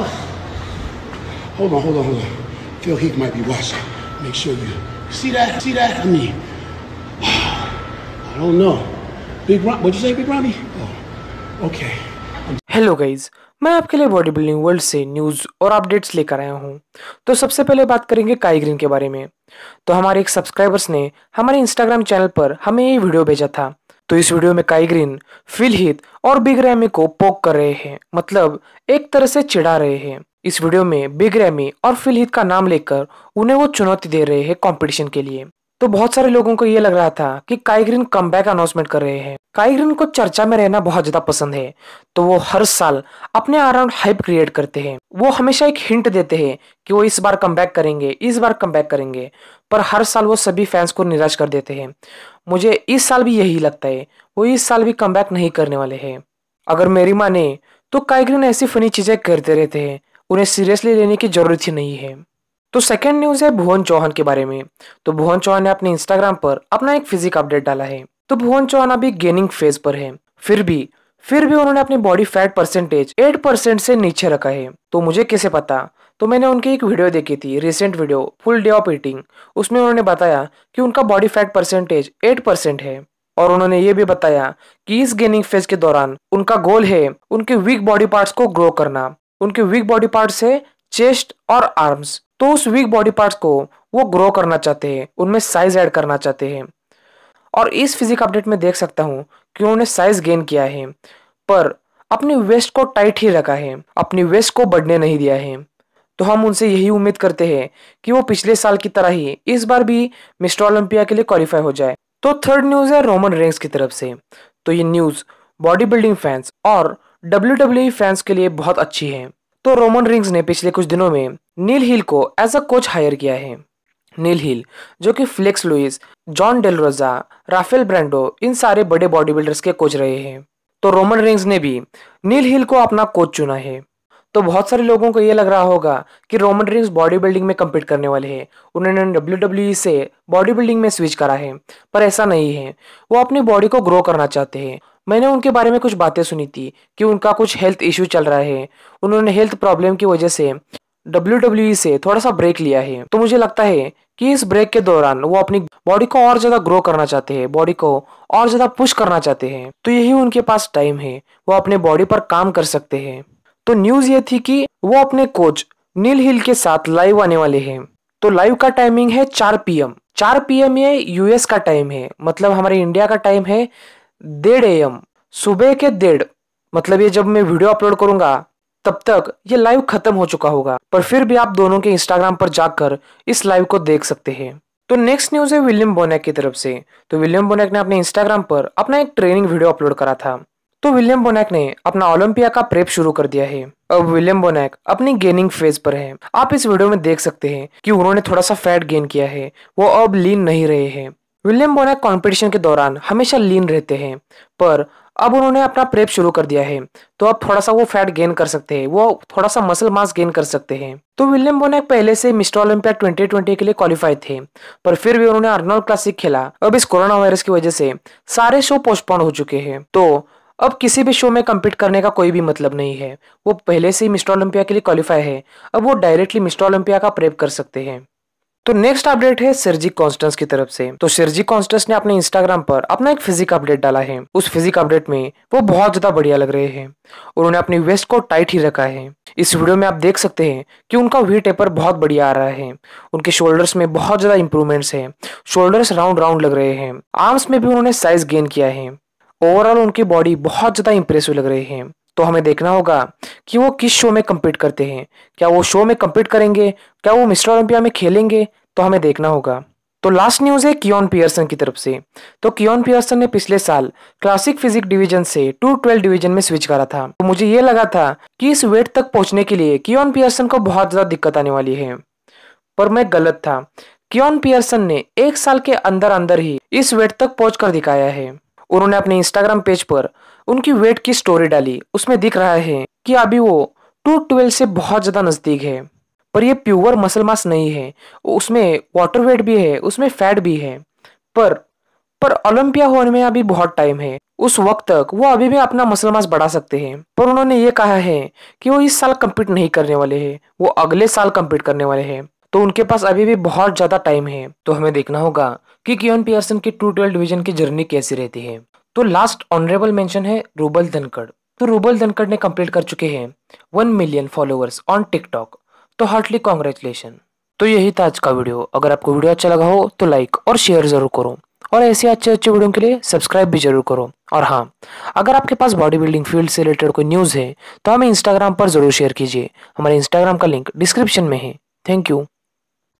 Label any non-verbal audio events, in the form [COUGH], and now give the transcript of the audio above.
Oh. Hold on, hold on, hold on. Phil Heath might be watching. Make sure you see that. See that? I mean, [SIGHS] I don't know. Big Ron, what'd you say, Big Ronnie? Oh, okay. Hello guys मैं आपके लिए body building world से news और updates लेकर आया हूँ तो सबसे पहले बात करेंगे काई ग्रीन के बारे में तो हमारे एक सब्सक्राइबर्स ने हमारे इंस्टाग्राम चैनल पर हमें ये वीडियो भेजा था तो इस वीडियो में काई ग्रीन फिल हित और बिग रैमी को पोक कर रहे हैं मतलब एक तरह से चिढ़ा रहे हैं इस वीडियो में बिग रैमी और फिलहित का नाम लेकर उन्हें वो चुनौती दे रहे हैं कॉम्पिटिशन के लिए तो बहुत सारे लोगों को ये लग रहा था कि काइग्रीन कम बैक अनाउंसमेंट कर रहे हैं काइग्रीन को चर्चा में रहना बहुत ज्यादा पसंद है तो वो हर साल अपने अराउंड हाइप क्रिएट करते हैं वो हमेशा एक हिंट देते हैं कि वो इस बार कम बैक करेंगे इस बार कम बैक करेंगे पर हर साल वो सभी फैंस को निराश कर देते हैं मुझे इस साल भी यही लगता है वो इस साल भी कम बैक नहीं करने वाले है अगर मेरी माने तो काइग्रीन ऐसी फनी चीजें करते रहते हैं उन्हें सीरियसली लेने की जरूरत ही नहीं है तो सेकेंड न्यूज है भुवन चौहान के बारे में तो भुवन चौहान ने अपने इंस्टाग्राम पर अपना एक फिजिक अपडेट डाला है तो भुवन चौहान अभी गेनिंग फेज पर है फिर भी फिर भी उन्होंने अपनी बॉडी फैट परसेंटेज 8 परसेंट से नीचे रखा है तो मुझे कैसे पता तो मैंने उनकी एक वीडियो देखी थी recent video full day of eating उसमें उन्होंने बताया कि उनका बॉडी फैट परसेंटेज 8 परसेंट है और उन्होंने ये भी बताया कि इस गेनिंग फेज के दौरान उनका गोल है उनके वीक बॉडी पार्ट्स को ग्रो करना उनके वीक बॉडी पार्ट्स है चेस्ट और आर्म्स तो उस वीक बॉडी पार्ट्स को वो ग्रो करना चाहते हैं उनमें साइज ऐड करना चाहते हैं और इस फिजिक अपडेट में देख सकता हूँ कि उन्होंने साइज गेन किया है पर अपनी वेस्ट को टाइट ही रखा है अपनी वेस्ट को बढ़ने नहीं दिया है तो हम उनसे यही उम्मीद करते हैं कि वो पिछले साल की तरह ही इस बार भी मिस्टर ओलंपिया के लिए क्वालिफाई हो जाए तो थर्ड न्यूज़ है रोमन रेंग्स की तरफ से तो ये न्यूज़ बॉडी बिल्डिंग फैंस और डब्ल्यू फैंस e के लिए बहुत अच्छी है तो रोमन रिंग्स ने पिछले कुछ दिनों में नील हिल को एज अ कोच हायर किया है नील हिल जो कि Flex Lewis John DeLaRosa Raphael Brandao इन सारे बड़े बॉडी बिल्डर्स के कोच रहे हैं तो रोमन रिंग्स ने भी नील हिल को अपना कोच चुना है तो बहुत सारे लोगों को यह लग रहा होगा कि रोमन रिंग्स बॉडी बिल्डिंग में कम्पीट करने वाले हैं उन्होंने डब्ल्यू डब्ल्यू e से बॉडी बिल्डिंग में स्विच करा है पर ऐसा नहीं है वो अपनी बॉडी को ग्रो करना चाहते हैं मैंने उनके बारे में कुछ बातें सुनी थी कि उनका कुछ हेल्थ इश्यू चल रहा है उन्होंने हेल्थ प्रॉब्लम की वजह से डब्ल्यू e से थोड़ा सा ब्रेक लिया है तो मुझे लगता है कि इस ब्रेक के दौरान वो अपनी बॉडी को और ज्यादा ग्रो करना चाहते हैं बॉडी को और ज्यादा पुश करना चाहते हैं तो यही उनके पास टाइम है वो अपने बॉडी पर काम कर सकते हैं तो न्यूज ये थी कि वो अपने कोच नील हिल के साथ लाइव आने वाले हैं तो लाइव का टाइमिंग है चार पी एम चार पीएम ये यूएस का टाइम है मतलब हमारे इंडिया का टाइम है डेढ़ एम सुबह के डेढ़ मतलब ये जब मैं वीडियो अपलोड करूंगा तब तक ये लाइव खत्म हो चुका होगा पर फिर भी आप दोनों के इंस्टाग्राम पर जाकर इस लाइव को देख सकते हैं तो नेक्स्ट न्यूज है विलियम बोनेक की तरफ से तो विलियम बोनेक ने अपने इंस्टाग्राम पर अपना एक ट्रेनिंग वीडियो अपलोड करा था तो विलियम बोनेक ने अपना ओलंपिया का प्रेप शुरू कर दिया है अब विलियम बोनेक अपनी गेनिंग फेज पर है आप इस वीडियो में देख सकते हैं कि उन्होंने थोड़ा सा फैट गेन किया है वो अब लीन नहीं रहे हैं विलियम बोनैक कंपटीशन के दौरान हमेशा लीन रहते हैं पर अब उन्होंने अपना प्रेप शुरू कर दिया है तो अब थोड़ा सा वो फैट गेन कर सकते हैं वो थोड़ा सा मसल मास गेन कर सकते हैं तो विलियम बोनैक पहले से मिस्टर ओलंपिया 2020 के लिए क्वालिफाई थे पर फिर भी उन्होंने अर्नोल्ड क्लासिक खेला अब इस कोरोना वायरस की वजह से सारे शो पोस्टपोन हो चुके हैं तो अब किसी भी शो में कम्पीट करने का कोई भी मतलब नहीं है वो पहले से ही मिस्टर ओलंपिया के लिए क्वालिफाई है अब वो डायरेक्टली मिस्टर ओलंपिया का प्रेप कर सकते हैं तो नेक्स्ट अपडेट है सिरजी कॉन्स्टेंस की तरफ से तो सर्जिक कॉन्स्टेंस ने अपने इंस्टाग्राम पर अपना एक फिजिक अपडेट डाला है उस फिजिक अपडेट में वो बहुत ज्यादा बढ़िया लग रहे हैं और उन्हें अपनी वेस्ट को टाइट ही रखा है इस वीडियो में आप देख सकते हैं कि उनका वी टेपर बहुत बढ़िया आ रहा है उनके शोल्डर्स में बहुत ज्यादा इंप्रूवमेंट्स है शोल्डर्स राउंड राउंड लग रहे हैं आर्म्स में भी उन्होंने साइज गेन किया है ओवरऑल उनकी बॉडी बहुत ज्यादा इंप्रेसिव लग रही है तो हमें देखना होगा कि वो किस शो में कम्पीट करते हैं क्या वो शो में कम्पीट करेंगे क्या वो मिस्टर ओलंपिया में खेलेंगे तो हमें देखना होगा तो लास्ट न्यूज़ है कियोन पियर्सन की तरफ से तो कियोन पियर्सन ने पिछले साल क्लासिक फिजिक डिवीजन से टू ट्वेल्व डिवीजन में स्विच करा था तो मुझे ये लगा था कि इस वेट तक पहुंचने के लिए कियोन पियर्सन को बहुत ज़्यादा दिक्कत आने वाली है पर मैं गलत था कियोन पियर्सन ने एक साल के अंदर अंदर ही इस वेट तक पहुंच कर दिखाया है उन्होंने अपने इंस्टाग्राम पेज पर उनकी वेट की स्टोरी डाली उसमें दिख रहा है कि अभी वो टू ट्वेल्व से बहुत ज़्यादा नज़दीक है पर ये प्योर मसल मास नहीं है उसमें वाटर वेट भी है उसमें फैट भी है पर पर ओलंपिया होने में अभी बहुत टाइम है उस वक्त तक वो अभी भी अपना मसल मास बढ़ा सकते हैं पर उन्होंने ये कहा है कि वो इस साल कम्पीट नहीं करने वाले हैं वो अगले साल कम्पीट करने वाले हैं तो उनके पास अभी भी बहुत ज़्यादा टाइम है तो हमें देखना होगा कि कियन पियर्सन की टू ट्वेल्व डिविजन की जर्नी कैसी रहती है तो लास्ट ऑनरेबल मेंशन है रूबल धनखड़ तो रूबल धनखड़ ने कंप्लीट कर चुके हैं one million followers on TikTok तो हार्टली कॉन्ग्रेचुलेशन तो यही था आज का वीडियो अगर आपको वीडियो अच्छा लगा हो तो लाइक और शेयर जरूर करो और ऐसे अच्छे अच्छे वीडियो के लिए सब्सक्राइब भी जरूर करो और हाँ अगर आपके पास बॉडी बिल्डिंग फील्ड से रिलेटेड कोई न्यूज़ है तो हमें इंस्टाग्राम पर जरूर शेयर कीजिए हमारे इंस्टाग्राम का लिंक डिस्क्रिप्शन में है थैंक यू